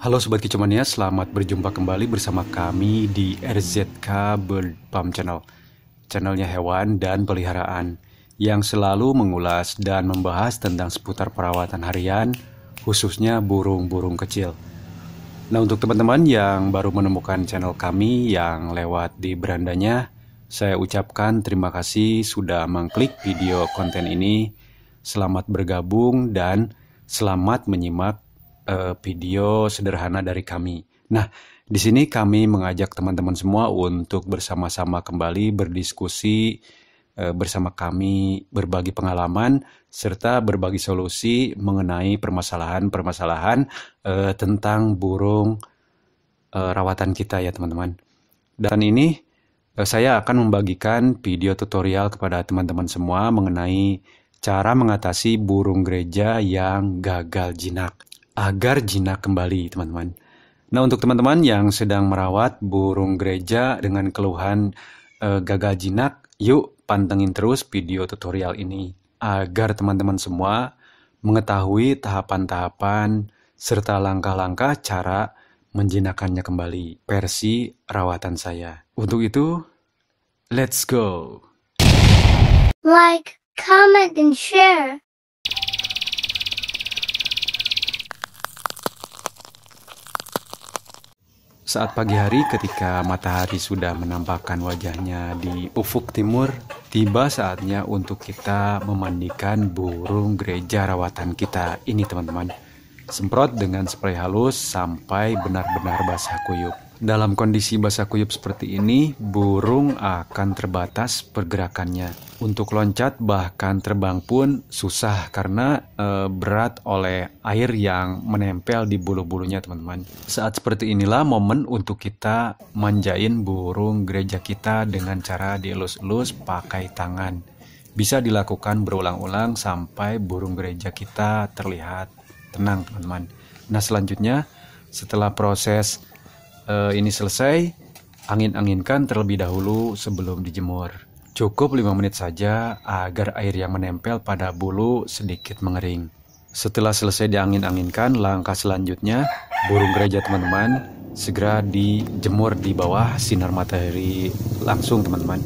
Halo Sobat Kicomania, selamat berjumpa kembali bersama kami di RZK Bird Pam Channel Channelnya hewan dan peliharaan Yang selalu mengulas dan membahas tentang seputar perawatan harian Khususnya burung-burung kecil Nah untuk teman-teman yang baru menemukan channel kami yang lewat di berandanya Saya ucapkan terima kasih sudah mengklik video konten ini Selamat bergabung dan selamat menyimak uh, video sederhana dari kami. Nah, di sini kami mengajak teman-teman semua untuk bersama-sama kembali berdiskusi uh, bersama kami, berbagi pengalaman serta berbagi solusi mengenai permasalahan-permasalahan uh, tentang burung uh, rawatan kita ya, teman-teman. Dan ini saya akan membagikan video tutorial kepada teman-teman semua mengenai cara mengatasi burung gereja yang gagal jinak agar jinak kembali, teman-teman. Nah, untuk teman-teman yang sedang merawat burung gereja dengan keluhan e, gagal jinak, yuk pantengin terus video tutorial ini agar teman-teman semua mengetahui tahapan-tahapan serta langkah-langkah cara menjinakannya kembali versi rawatan saya. Untuk itu, let's go. Like, comment and share. Saat pagi hari ketika matahari sudah menampakkan wajahnya di ufuk timur, tiba saatnya untuk kita memandikan burung gereja rawatan kita ini teman-teman. Semprot dengan spray halus sampai benar-benar basah kuyup. Dalam kondisi basah kuyup seperti ini, burung akan terbatas pergerakannya. Untuk loncat bahkan terbang pun susah karena e, berat oleh air yang menempel di bulu-bulunya, teman-teman. Saat seperti inilah momen untuk kita manjain burung gereja kita dengan cara dielus-elus pakai tangan. Bisa dilakukan berulang-ulang sampai burung gereja kita terlihat tenang, teman-teman. Nah, selanjutnya setelah proses uh, ini selesai, angin-anginkan terlebih dahulu sebelum dijemur. Cukup 5 menit saja agar air yang menempel pada bulu sedikit mengering. Setelah selesai diangin-anginkan, langkah selanjutnya burung gereja teman-teman segera dijemur di bawah sinar matahari langsung teman-teman.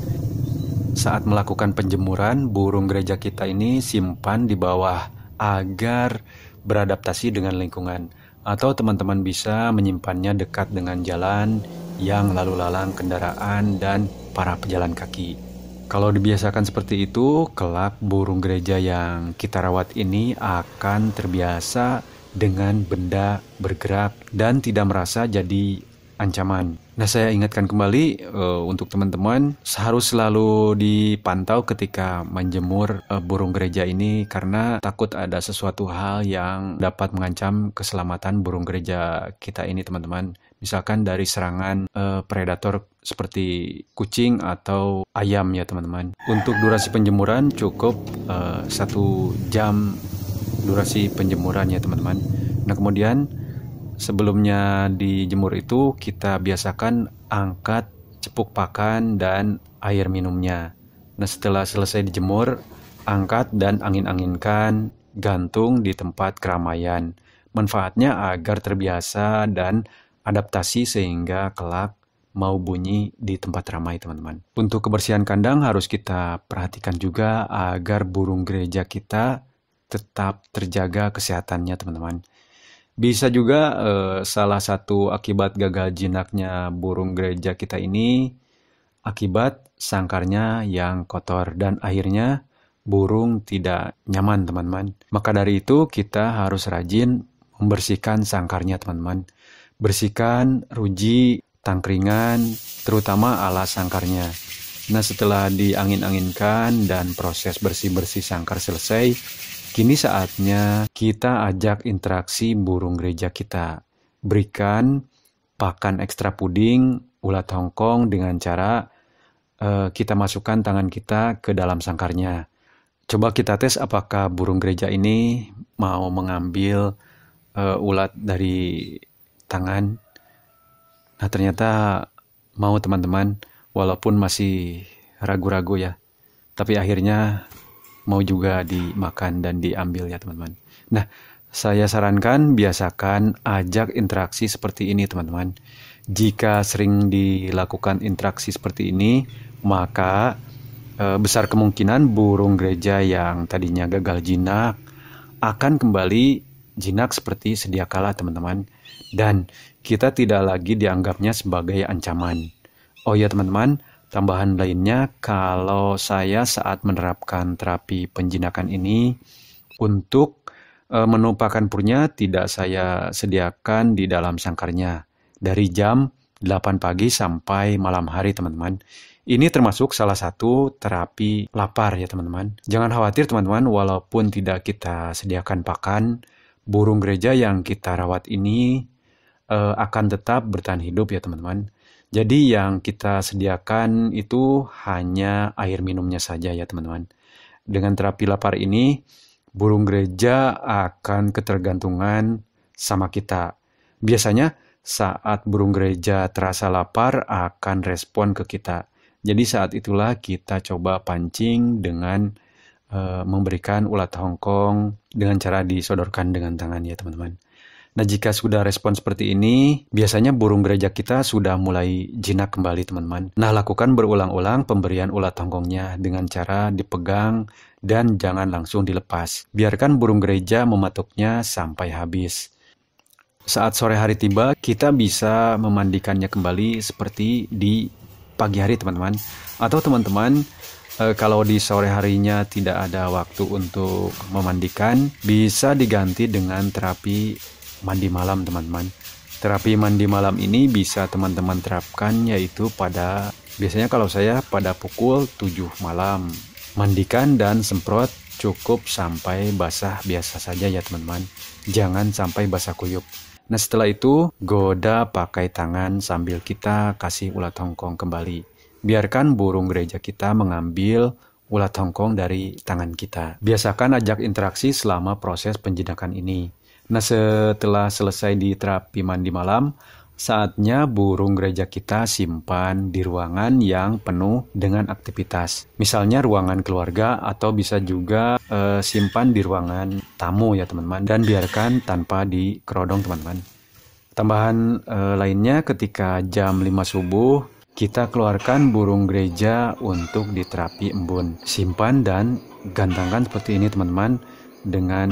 Saat melakukan penjemuran, burung gereja kita ini simpan di bawah agar beradaptasi dengan lingkungan atau teman-teman bisa menyimpannya dekat dengan jalan yang lalu lalang kendaraan dan para pejalan kaki. Kalau dibiasakan seperti itu, kelak burung gereja yang kita rawat ini akan terbiasa dengan benda bergerak dan tidak merasa jadi ancaman. Nah, saya ingatkan kembali uh, untuk teman-teman harus selalu dipantau ketika menjemur uh, burung gereja ini karena takut ada sesuatu hal yang dapat mengancam keselamatan burung gereja kita ini, teman-teman. Misalkan dari serangan uh, predator seperti kucing atau ayam ya, teman-teman. Untuk durasi penjemuran cukup satu jam durasi penjemuran ya, teman-teman. Nah, kemudian Sebelumnya dijemur itu kita biasakan angkat cepuk pakan dan air minumnya. Nah setelah selesai dijemur, angkat dan angin-anginkan, gantung di tempat keramaian. Manfaatnya agar terbiasa dan adaptasi sehingga kelak mau bunyi di tempat ramai teman-teman. Untuk kebersihan kandang harus kita perhatikan juga agar burung gereja kita tetap terjaga kesehatannya teman-teman. Bisa juga eh, salah satu akibat gagal jinaknya burung gereja kita ini akibat sangkarnya yang kotor dan akhirnya burung tidak nyaman teman-teman. Maka dari itu kita harus rajin membersihkan sangkarnya teman-teman. Bersihkan ruji, tangkringan, terutama alas sangkarnya. Nah setelah diangin-anginkan dan proses bersih-bersih sangkar selesai, Kini saatnya kita ajak interaksi burung gereja kita. Berikan pakan ekstra puding ulat Hongkong dengan cara uh, kita masukkan tangan kita ke dalam sangkarnya. Coba kita tes apakah burung gereja ini mau mengambil uh, ulat dari tangan. Nah, ternyata mau teman-teman walaupun masih ragu-ragu ya. Tapi akhirnya mau juga dimakan dan diambil ya teman-teman. Nah, saya sarankan biasakan ajak interaksi seperti ini teman-teman. Jika sering dilakukan interaksi seperti ini, maka e, besar kemungkinan burung gereja yang tadinya gagal jinak akan kembali jinak seperti sedia kala teman-teman. Dan kita tidak lagi dianggapnya sebagai ancaman. Oh ya teman-teman, Tambahan lainnya, kalau saya saat menerapkan terapi penjinakan ini untuk e, menumpahkan purnya tidak saya sediakan di dalam sangkarnya dari jam 8 pagi sampai malam hari teman-teman. Ini termasuk salah satu terapi lapar ya teman-teman. Jangan khawatir teman-teman walaupun tidak kita sediakan pakan, burung gereja yang kita rawat ini e, akan tetap bertahan hidup ya teman-teman. Jadi yang kita sediakan itu hanya air minumnya saja ya teman-teman. Dengan terapi lapar ini, burung gereja akan ketergantungan sama kita. Biasanya saat burung gereja terasa lapar akan respon ke kita. Jadi saat itulah kita coba pancing dengan e, memberikan ulat Hongkong dengan cara disodorkan dengan tangan ya teman-teman. Nah, jika sudah respon seperti ini, biasanya burung gereja kita sudah mulai jinak kembali, teman-teman. Nah, lakukan berulang-ulang pemberian ulat tonggongnya dengan cara dipegang dan jangan langsung dilepas. Biarkan burung gereja mematuknya sampai habis. Saat sore hari tiba, kita bisa memandikannya kembali seperti di pagi hari, teman-teman. Atau teman-teman, e, kalau di sore harinya tidak ada waktu untuk memandikan, bisa diganti dengan terapi mandi malam teman-teman terapi mandi malam ini bisa teman-teman terapkan yaitu pada biasanya kalau saya pada pukul 7 malam mandikan dan semprot cukup sampai basah biasa saja ya teman-teman jangan sampai basah kuyup nah setelah itu goda pakai tangan sambil kita kasih ulat hongkong kembali biarkan burung gereja kita mengambil ulat hongkong dari tangan kita biasakan ajak interaksi selama proses penjinakan ini Nah, setelah selesai di terapi mandi malam, saatnya burung gereja kita simpan di ruangan yang penuh dengan aktivitas. Misalnya ruangan keluarga atau bisa juga e, simpan di ruangan tamu ya teman-teman dan biarkan tanpa dikerodong teman-teman. Tambahan e, lainnya ketika jam 5 subuh kita keluarkan burung gereja untuk diterapi embun. Simpan dan gantangkan seperti ini teman-teman dengan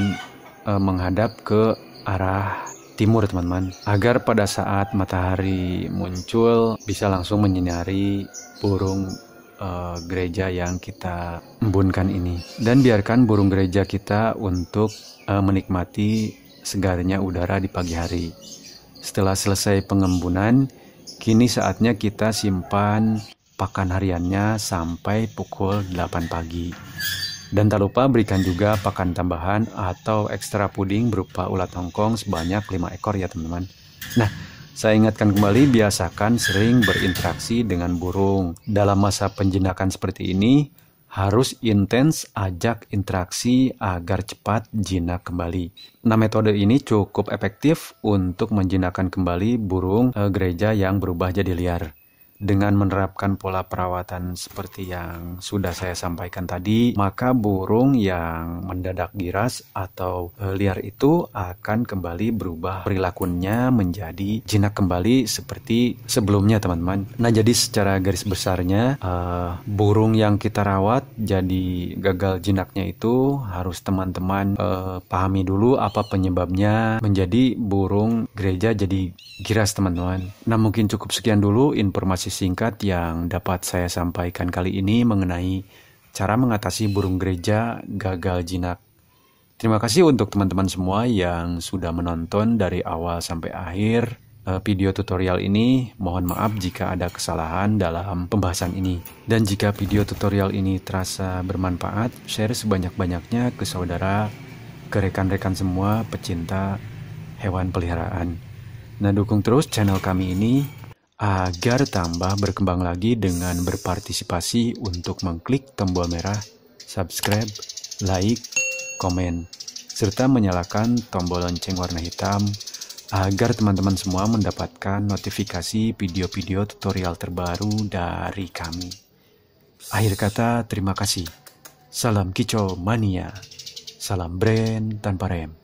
uh, menghadap ke arah timur teman-teman agar pada saat matahari muncul bisa langsung menyinari burung uh, gereja yang kita embunkan ini dan biarkan burung gereja kita untuk uh, menikmati segarnya udara di pagi hari. Setelah selesai pengembunan, kini saatnya kita simpan pakan hariannya sampai pukul 8 pagi. Dan tak lupa berikan juga pakan tambahan atau ekstra puding berupa ulat hongkong sebanyak 5 ekor ya teman-teman. Nah, saya ingatkan kembali biasakan sering berinteraksi dengan burung. Dalam masa penjinakan seperti ini, harus intens ajak interaksi agar cepat jinak kembali. Nah, metode ini cukup efektif untuk menjinakkan kembali burung gereja yang berubah jadi liar dengan menerapkan pola perawatan seperti yang sudah saya sampaikan tadi, maka burung yang mendadak giras atau eh, liar itu akan kembali berubah perilakunya menjadi jinak kembali seperti sebelumnya, teman-teman. Nah, jadi secara garis besarnya, uh, burung yang kita rawat jadi gagal jinaknya itu harus teman-teman uh, pahami dulu apa penyebabnya menjadi burung gereja jadi giras, teman-teman. Nah, mungkin cukup sekian dulu informasi singkat yang dapat saya sampaikan kali ini mengenai cara mengatasi burung gereja gagal jinak. Terima kasih untuk teman-teman semua yang sudah menonton dari awal sampai akhir eh, video tutorial ini. Mohon maaf jika ada kesalahan dalam pembahasan ini. Dan jika video tutorial ini terasa bermanfaat, share sebanyak-banyaknya ke saudara, ke rekan-rekan semua pecinta hewan peliharaan. Nah, dukung terus channel kami ini agar tambah berkembang lagi dengan berpartisipasi untuk mengklik tombol merah, subscribe, like, komen, serta menyalakan tombol lonceng warna hitam agar teman-teman semua mendapatkan notifikasi video-video tutorial terbaru dari kami. Akhir kata, terima kasih. Salam kicau mania. Salam brand tanpa rem.